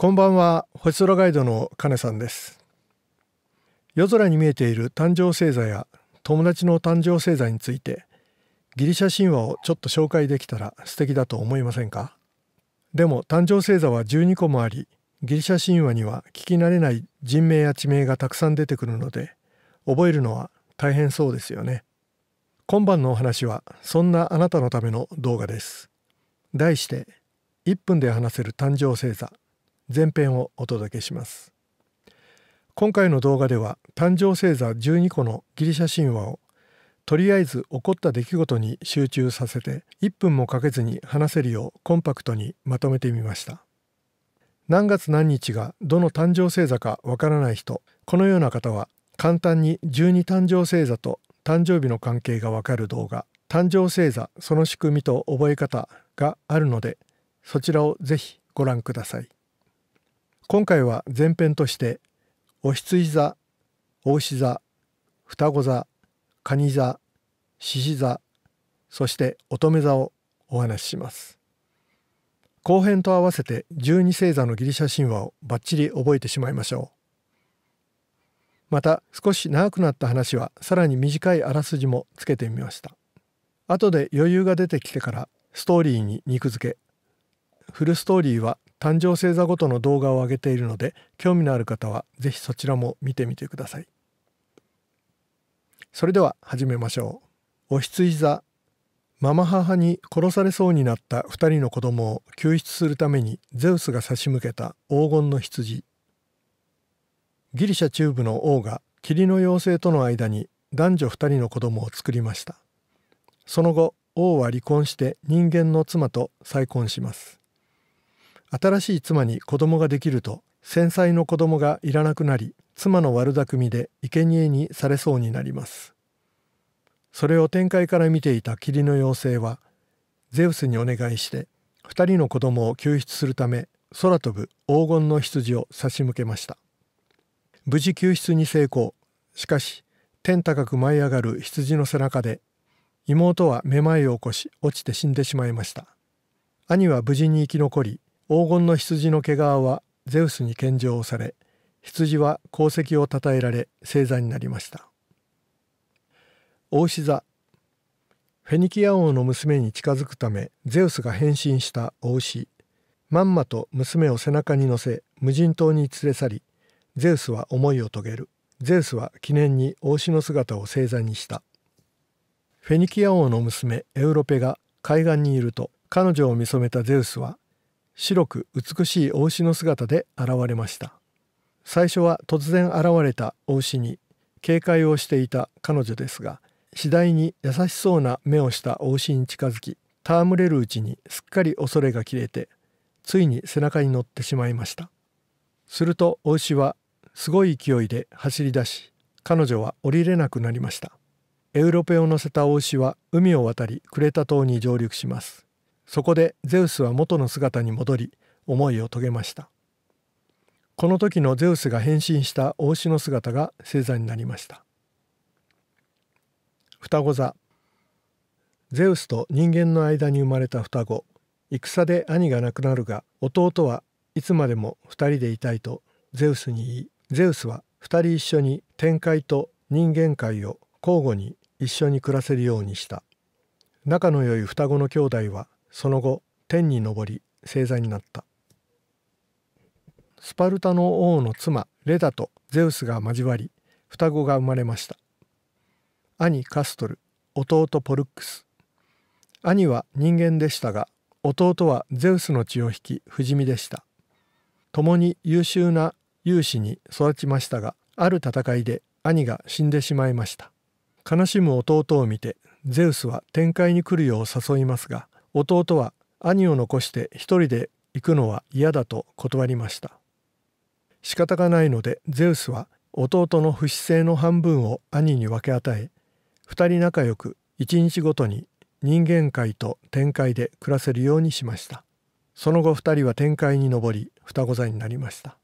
こんばんは星空ガイドの金さんです夜空に見えている誕生星座や友達の誕生星座についてギリシャ神話をちょっと紹介できたら素敵だと思いませんかでも誕生星座は12個もありギリシャ神話には聞き慣れない人名や地名がたくさん出てくるので覚えるのは大変そうですよね今晩のお話はそんなあなたのための動画です題して1分で話せる誕生星座前編をお届けします今回の動画では誕生星座12個のギリシャ神話をとりあえず起こった出来事に集中させて1分もかけずに話せるようコンパクトにまとめてみました何月何日がどの誕生星座かわからない人このような方は簡単に12誕生星座と誕生日の関係がわかる動画誕生星座その仕組みと覚え方があるのでそちらをぜひご覧ください。今回は前編としてお羊座お牛座双子座蟹座獅子座そして乙女座をお話しします後編と合わせて十二星座のギリシャ神話をバッチリ覚えてしまいましょうまた少し長くなった話はさらに短いあらすじもつけてみました後で余裕が出てきてからストーリーに肉付けフルストーリーは誕生星座ごとの動画を上げているので興味のある方は是非そちらも見てみてくださいそれでは始めましょうお羊座ママ母に殺されそうになった2人の子供を救出するためにゼウスが差し向けた黄金の羊ギリシャ中部の王が霧の妖精との間に男女2人の子供を作りましたその後王は離婚して人間の妻と再婚します新しい妻に子供ができると繊細の子供がいらなくなり妻の悪巧みで生贄にされそうになりますそれを展開から見ていた霧の妖精はゼウスにお願いして2人の子供を救出するため空飛ぶ黄金の羊を差し向けました無事救出に成功しかし天高く舞い上がる羊の背中で妹はめまいを起こし落ちて死んでしまいました兄は無事に生き残り黄金の羊の毛皮はゼウスに献上され羊は功績をたたえられ星座になりました大牛座フェニキア王の娘に近づくためゼウスが変身した大牛まんまと娘を背中に乗せ無人島に連れ去りゼウスは思いを遂げるゼウスは記念に大牛の姿を星座にしたフェニキア王の娘エウロペが海岸にいると彼女を見初めたゼウスは白く美しいお牛の姿で現れました最初は突然現れたお牛に警戒をしていた彼女ですが次第に優しそうな目をしたお牛に近づき戯れるうちにすっかり恐れが切れてついに背中に乗ってしまいましたするとお牛はすごい勢いで走り出し彼女は降りれなくなりましたエウロペを乗せたお牛は海を渡りクレタ島に上陸しますそこでゼウスは元の姿に戻り思いを遂げましたこの時のゼウスが変身した王子の姿が星座になりました双子座ゼウスと人間の間に生まれた双子戦で兄が亡くなるが弟はいつまでも2人でいたいとゼウスに言いゼウスは2人一緒に天界と人間界を交互に一緒に暮らせるようにした仲の良い双子の兄弟はその後天に上り星座になったスパルタの王の妻レダとゼウスが交わり双子が生まれました兄カストル弟ポルックス兄は人間でしたが弟はゼウスの血を引き不死身でした共に優秀な勇士に育ちましたがある戦いで兄が死んでしまいました悲しむ弟を見てゼウスは天界に来るよう誘いますが弟は兄を残して一人で行くのは嫌だと断りました仕方がないのでゼウスは弟の不死性の半分を兄に分け与え2人仲良く1日ごとに人間界と天界で暮らせるようにしましたその後2人は天界に上り双子座になりました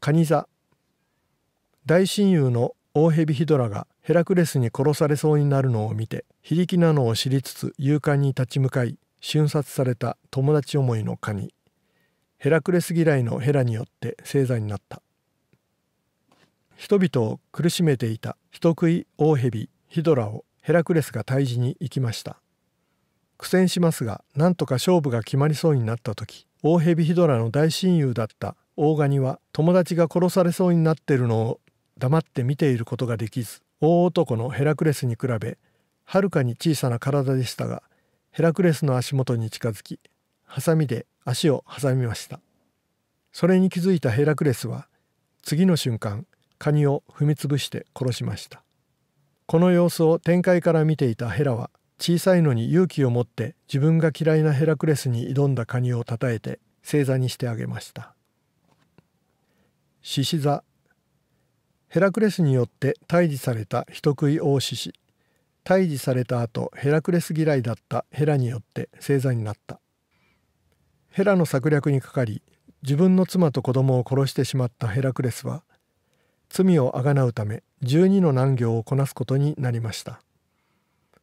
蟹座大親友の大蛇ヒドラがヘラクレスに殺されそうになるのを見て非力なのを知りつつ勇敢に立ち向かい瞬殺された友達思いのカニヘラクレス嫌いのヘラによって星座になった人々を苦しめていた人食い大蛇ヒドラをヘラクレスが退治に行きました苦戦しますがなんとか勝負が決まりそうになった時大蛇ヒドラの大親友だった大ガニは友達が殺されそうになってるのを黙って見ていることができず大男のヘラクレスに比べはるかに小さな体でしたがヘラクレスの足元に近づきハサミで足を挟みましたそれに気づいたヘラクレスは次の瞬間カニを踏みつぶして殺しましたこの様子を展開から見ていたヘラは小さいのに勇気を持って自分が嫌いなヘラクレスに挑んだカニをたたえて正座にしてあげました獅子座ヘラクレスによって退治された人食い大獅子退治された後ヘラクレス嫌いだったヘラによって正座になったヘラの策略にかかり自分の妻と子供を殺してしまったヘラクレスは罪をあがなうため12の難行をこなすことになりました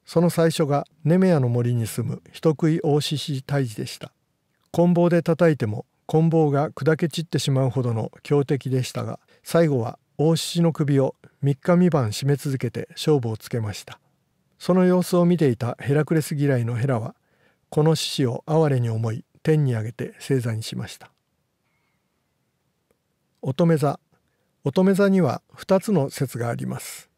その最初がネメアの森に住む人食い大獅子退治でした棍棒で叩いても棍棒が砕け散ってしまうほどの強敵でしたが最後は大獅の首を3日3晩締め続けて勝負をつけましたその様子を見ていたヘラクレス嫌いのヘラはこの獅子を哀れに思い天に上げて正座にしました乙女座乙女座には2つの説があります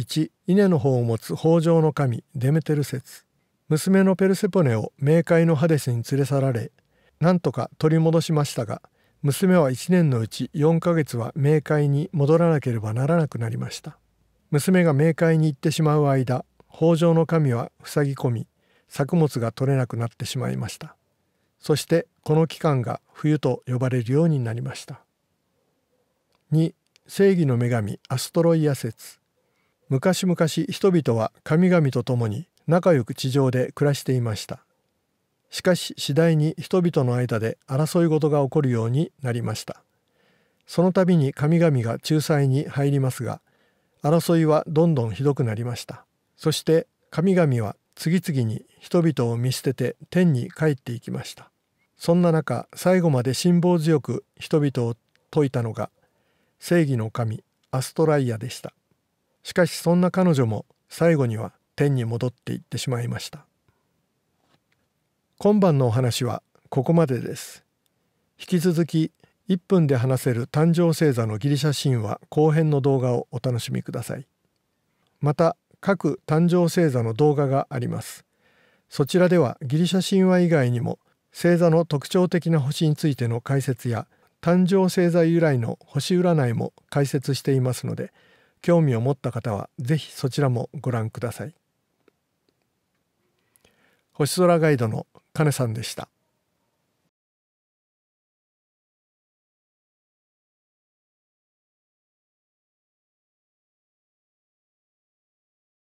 1稲の方を持つ豊穣の神デメテル説娘のペルセポネを冥界のハデスに連れ去られなんとか取り戻しましたが娘は1年のうち4ヶ月は冥界に戻らなければならなくなりました娘が冥界に行ってしまう間北条の神は塞ぎ込み作物が取れなくなってしまいましたそしてこの期間が冬と呼ばれるようになりました2正義の女神アストロイア説昔々人々は神々と共に仲良く地上で暮らしていましたしかし次第に人々の間で争い事が起こるようになりましたその度に神々が仲裁に入りますが争いはどんどんひどくなりましたそして神々は次々に人々を見捨てて天に帰っていきましたそんな中最後まで辛抱強く人々を説いたのが正義の神アストライアでしたしかしそんな彼女も最後には天に戻っていってしまいました今晩のお話はここまでです引き続き1分で話せる誕生星座のギリシャ神話後編の動画をお楽しみくださいまた各誕生星座の動画がありますそちらではギリシャ神話以外にも星座の特徴的な星についての解説や誕生星座由来の星占いも解説していますので興味を持った方は是非そちらもご覧ください星空ガイドの金さんでした。